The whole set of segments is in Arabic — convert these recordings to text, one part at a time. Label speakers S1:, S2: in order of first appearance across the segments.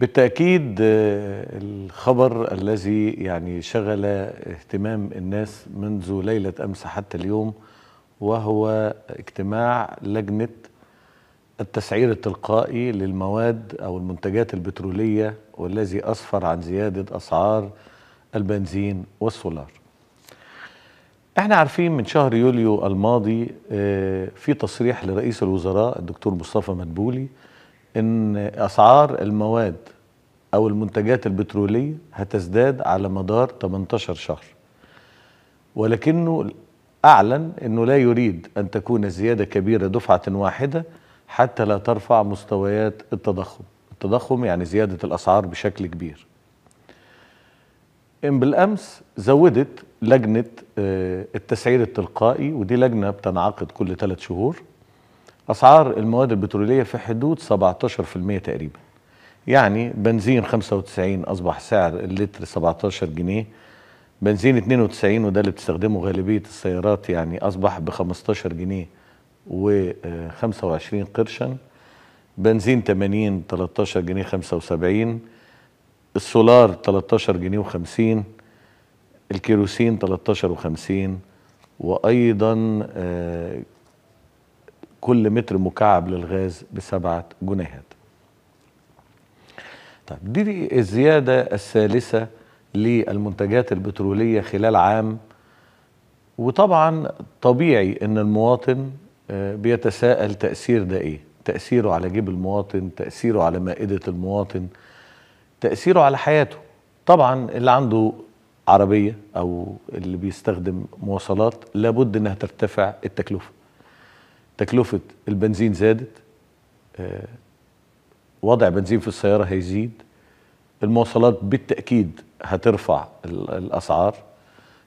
S1: بالتأكيد آه، الخبر الذي يعني شغل اهتمام الناس منذ ليلة أمس حتى اليوم وهو اجتماع لجنة التسعير التلقائي للمواد أو المنتجات البترولية والذي أسفر عن زيادة أسعار البنزين والسولار احنا عارفين من شهر يوليو الماضي آه، في تصريح لرئيس الوزراء الدكتور مصطفى مدبولي ان اسعار المواد او المنتجات البتروليه هتزداد على مدار 18 شهر ولكنه اعلن انه لا يريد ان تكون الزياده كبيره دفعه واحده حتى لا ترفع مستويات التضخم التضخم يعني زياده الاسعار بشكل كبير إن بالأمس زودت لجنة آه، التسعير التلقائي ودي لجنة بتنعقد كل ثلاث شهور أسعار المواد البترولية في حدود 17% تقريبا يعني بنزين 95 أصبح سعر اللتر 17 جنيه بنزين 92 وده اللي بتستخدمه غالبية السيارات يعني أصبح ب 15 جنيه و25 قرشا بنزين 80 13 جنيه 75 السولار 13 جنيه و50 الكيروسين 13 و50 وايضا آه، كل متر مكعب للغاز بسبعة جنيهات طيب دي الزيادة الثالثة للمنتجات البترولية خلال عام وطبعا طبيعي ان المواطن آه، بيتساءل تأثير ده ايه تأثيره على جيب المواطن تأثيره على مائدة المواطن تأثيره على حياته طبعا اللي عنده عربية او اللي بيستخدم مواصلات لابد انها ترتفع التكلفة تكلفة البنزين زادت آه، وضع بنزين في السيارة هيزيد المواصلات بالتأكيد هترفع الأسعار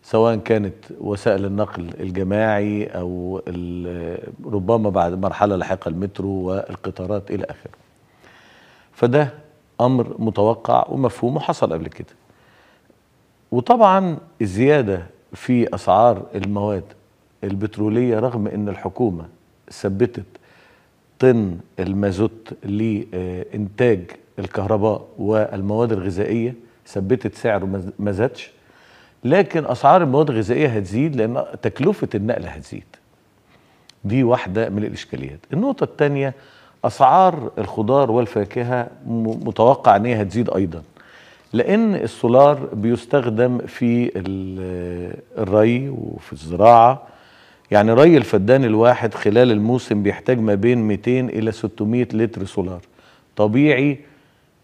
S1: سواء كانت وسائل النقل الجماعي أو ربما بعد مرحلة لاحقة المترو والقطارات إلى آخره فده أمر متوقع ومفهوم وحصل قبل كده وطبعا الزيادة في أسعار المواد البترولية رغم أن الحكومة ثبتت طن المازوت لإنتاج الكهرباء والمواد الغذائية ثبتت سعره ما زادش لكن أسعار المواد الغذائية هتزيد لأن تكلفة النقل هتزيد دي واحدة من الإشكاليات النقطة الثانية أسعار الخضار والفاكهة متوقع أن هي هتزيد أيضا لأن السولار بيستخدم في الري وفي الزراعة يعني ري الفدان الواحد خلال الموسم بيحتاج ما بين 200 الى 600 لتر سولار طبيعي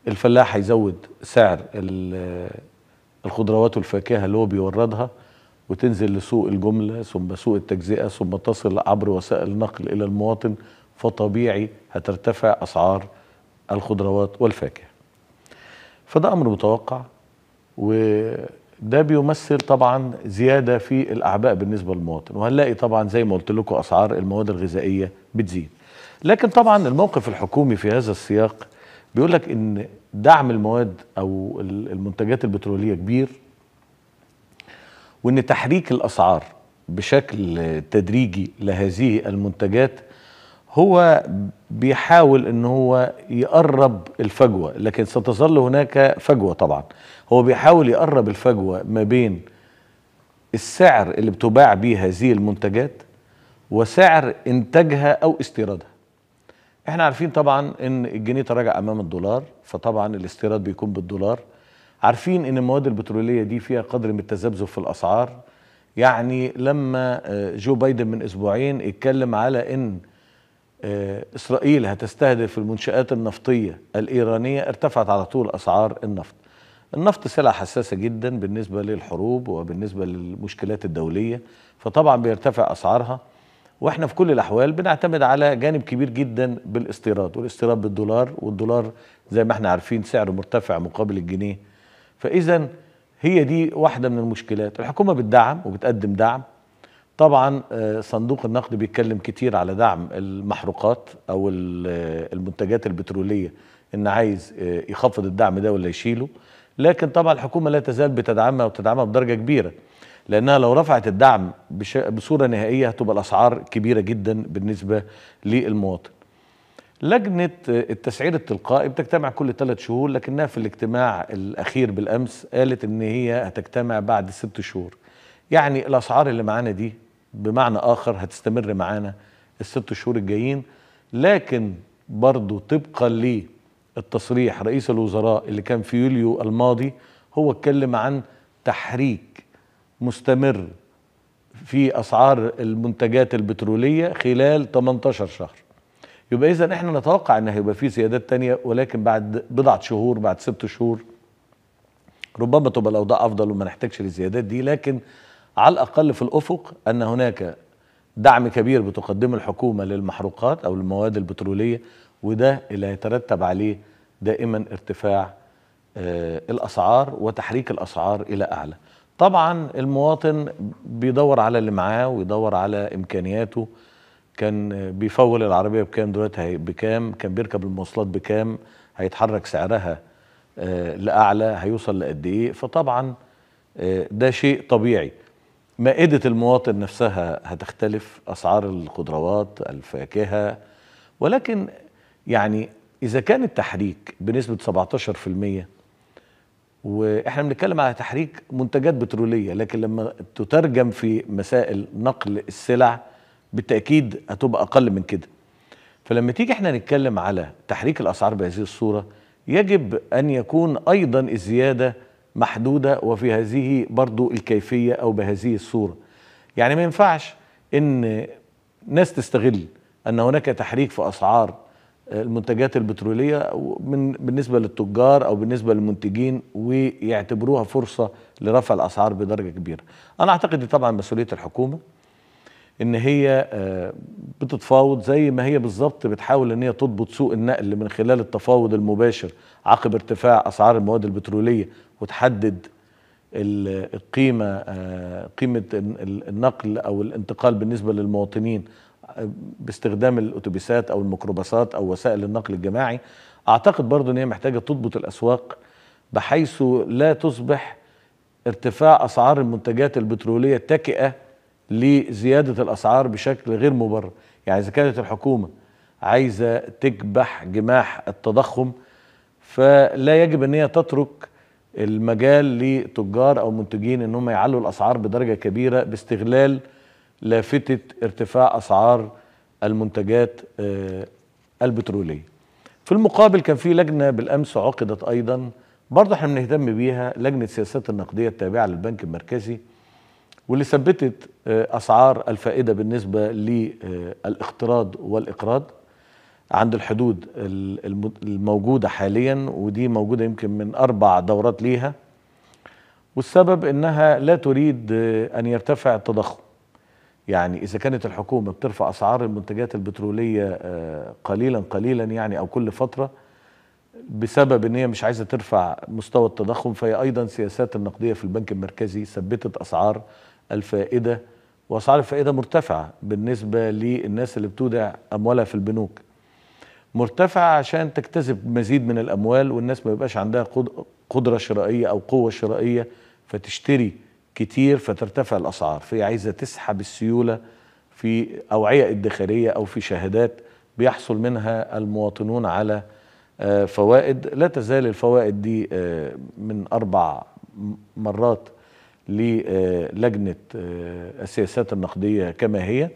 S1: الفلاح هيزود سعر الخضروات والفاكهه اللي هو بيوردها وتنزل لسوق الجمله ثم سوق التجزئه ثم تصل عبر وسائل النقل الى المواطن فطبيعي هترتفع اسعار الخضروات والفاكهه فده امر متوقع و ده بيمثل طبعا زياده في الاعباء بالنسبه للمواطن وهنلاقي طبعا زي ما قلت لكم اسعار المواد الغذائيه بتزيد لكن طبعا الموقف الحكومي في هذا السياق بيقول لك ان دعم المواد او المنتجات البتروليه كبير وان تحريك الاسعار بشكل تدريجي لهذه المنتجات هو بيحاول ان هو يقرب الفجوه لكن ستظل هناك فجوه طبعا هو بيحاول يقرب الفجوه ما بين السعر اللي بتباع بيه هذه المنتجات وسعر انتاجها او استيرادها احنا عارفين طبعا ان الجنيه تراجع امام الدولار فطبعا الاستيراد بيكون بالدولار عارفين ان المواد البتروليه دي فيها قدر من التذبذب في الاسعار يعني لما آه، جو بايدن من اسبوعين اتكلم على ان آه، إسرائيل هتستهدف المنشآت النفطية الإيرانية ارتفعت على طول أسعار النفط النفط سلعة حساسة جدا بالنسبة للحروب وبالنسبة للمشكلات الدولية فطبعا بيرتفع أسعارها واحنا في كل الأحوال بنعتمد على جانب كبير جدا بالاستيراد والاستيراد بالدولار والدولار زي ما احنا عارفين سعره مرتفع مقابل الجنيه فإذا هي دي واحدة من المشكلات الحكومة بتدعم وبتقدم دعم طبعا آه، صندوق النقد بيتكلم كتير على دعم المحروقات او آه، المنتجات البتروليه ان عايز آه، يخفض الدعم ده ولا يشيله لكن طبعا الحكومه لا تزال بتدعمها وتدعمها بدرجه كبيره لانها لو رفعت الدعم بصوره نهائيه هتبقى الاسعار كبيره جدا بالنسبه للمواطن لجنة التسعير التلقائي بتجتمع كل ثلاث شهور لكنها في الاجتماع الأخير بالأمس قالت إن هي هتجتمع بعد ست شهور يعني الأسعار اللي معانا دي بمعنى اخر هتستمر معانا الست شهور الجايين لكن برضه طبقا للتصريح رئيس الوزراء اللي كان في يوليو الماضي هو اتكلم عن تحريك مستمر في اسعار المنتجات البتروليه خلال 18 شهر يبقى اذا احنا نتوقع ان هيبقى في زيادات تانية ولكن بعد بضعه شهور بعد ست شهور ربما تبقى الاوضاع افضل وما نحتاجش للزيادات دي لكن على الأقل في الأفق أن هناك دعم كبير بتقدمه الحكومة للمحروقات أو المواد البترولية وده اللي هيترتب عليه دائما ارتفاع آه، الأسعار وتحريك الأسعار إلى أعلى طبعا المواطن بيدور على اللي معاه ويدور على إمكانياته كان بيفول العربية بكام دلوقتي بكام كان بيركب المواصلات بكام هيتحرك سعرها آه، لأعلى هيوصل لقد إيه فطبعا آه، ده شيء طبيعي مائدة المواطن نفسها هتختلف أسعار الخضروات الفاكهة ولكن يعني إذا كان التحريك بنسبة 17% وإحنا بنتكلم على تحريك منتجات بترولية لكن لما تترجم في مسائل نقل السلع بالتأكيد هتبقى أقل من كده فلما تيجي احنا نتكلم على تحريك الأسعار بهذه الصورة يجب أن يكون أيضا الزيادة محدودة وفي هذه برضو الكيفية أو بهذه الصورة يعني ما ينفعش أن ناس تستغل أن هناك تحريك في أسعار المنتجات البترولية من بالنسبة للتجار أو بالنسبة للمنتجين ويعتبروها فرصة لرفع الأسعار بدرجة كبيرة أنا أعتقد طبعا مسؤولية الحكومة ان هي آه، بتتفاوض زي ما هي بالظبط بتحاول ان هي تضبط سوق النقل من خلال التفاوض المباشر عقب ارتفاع اسعار المواد البتروليه وتحدد القيمه آه، قيمه النقل او الانتقال بالنسبه للمواطنين آه، باستخدام الاتوبيسات او الميكروباصات او وسائل النقل الجماعي اعتقد برضو ان هي محتاجه تضبط الاسواق بحيث لا تصبح ارتفاع اسعار المنتجات البتروليه تكئه لزياده الاسعار بشكل غير مبرر يعني اذا كانت الحكومه عايزه تكبح جماح التضخم فلا يجب ان هي تترك المجال لتجار او منتجين ان هم يعلوا الاسعار بدرجه كبيره باستغلال لافته ارتفاع اسعار المنتجات آه، البتروليه. في المقابل كان في لجنه بالامس عقدت ايضا برضه احنا بنهتم بيها لجنه السياسات النقديه التابعه للبنك المركزي واللي ثبتت آه، اسعار الفائده بالنسبه للاقتراض والاقراض عند الحدود الموجوده حاليا ودي موجوده يمكن من اربع دورات ليها والسبب انها لا تريد آه، ان يرتفع التضخم يعني اذا كانت الحكومه بترفع اسعار المنتجات البتروليه آه، قليلا قليلا يعني او كل فتره بسبب ان هي مش عايزه ترفع مستوى التضخم فهي ايضا سياسات النقديه في البنك المركزي ثبتت اسعار الفائدة وأسعار الفائدة مرتفعة بالنسبة للناس اللي بتودع أموالها في البنوك مرتفعة عشان تكتسب مزيد من الأموال والناس ما بيبقاش عندها قدرة شرائية أو قوة شرائية فتشتري كتير فترتفع الأسعار فهي عايزة تسحب السيولة في أوعية ادخارية أو في شهادات بيحصل منها المواطنون على آه، فوائد لا تزال الفوائد دي آه، من أربع مرات للجنة آه، السياسات النقدية كما هي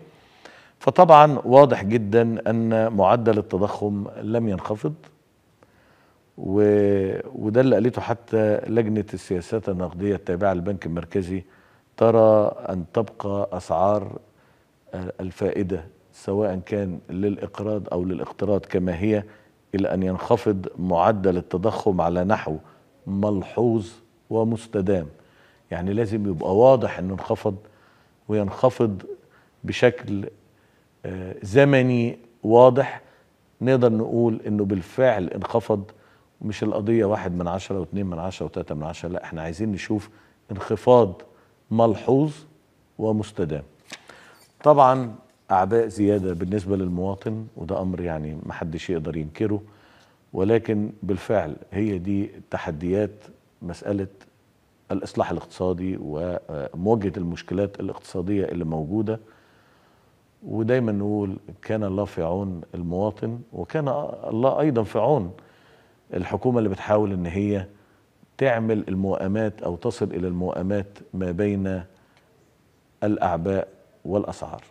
S1: فطبعا واضح جدا أن معدل التضخم لم ينخفض و... وده اللي قالته حتى لجنة السياسات النقدية التابعة للبنك المركزي ترى أن تبقى أسعار آه، الفائدة سواء كان للإقراض أو للاقتراض كما هي إلى أن ينخفض معدل التضخم على نحو ملحوظ ومستدام يعني لازم يبقى واضح انه انخفض وينخفض بشكل آه، زمني واضح نقدر نقول انه بالفعل انخفض مش القضية واحد من عشرة واثنين من عشرة وثلاثة من عشرة لا احنا عايزين نشوف انخفاض ملحوظ ومستدام طبعا اعباء زيادة بالنسبة للمواطن وده امر يعني محدش يقدر ينكره ولكن بالفعل هي دي التحديات مسألة الاصلاح الاقتصادي ومواجهه المشكلات الاقتصاديه اللي موجوده ودايما نقول كان الله في عون المواطن وكان الله ايضا في عون الحكومه اللي بتحاول ان هي تعمل الموائمات او تصل الى الموائمات ما بين الاعباء والاسعار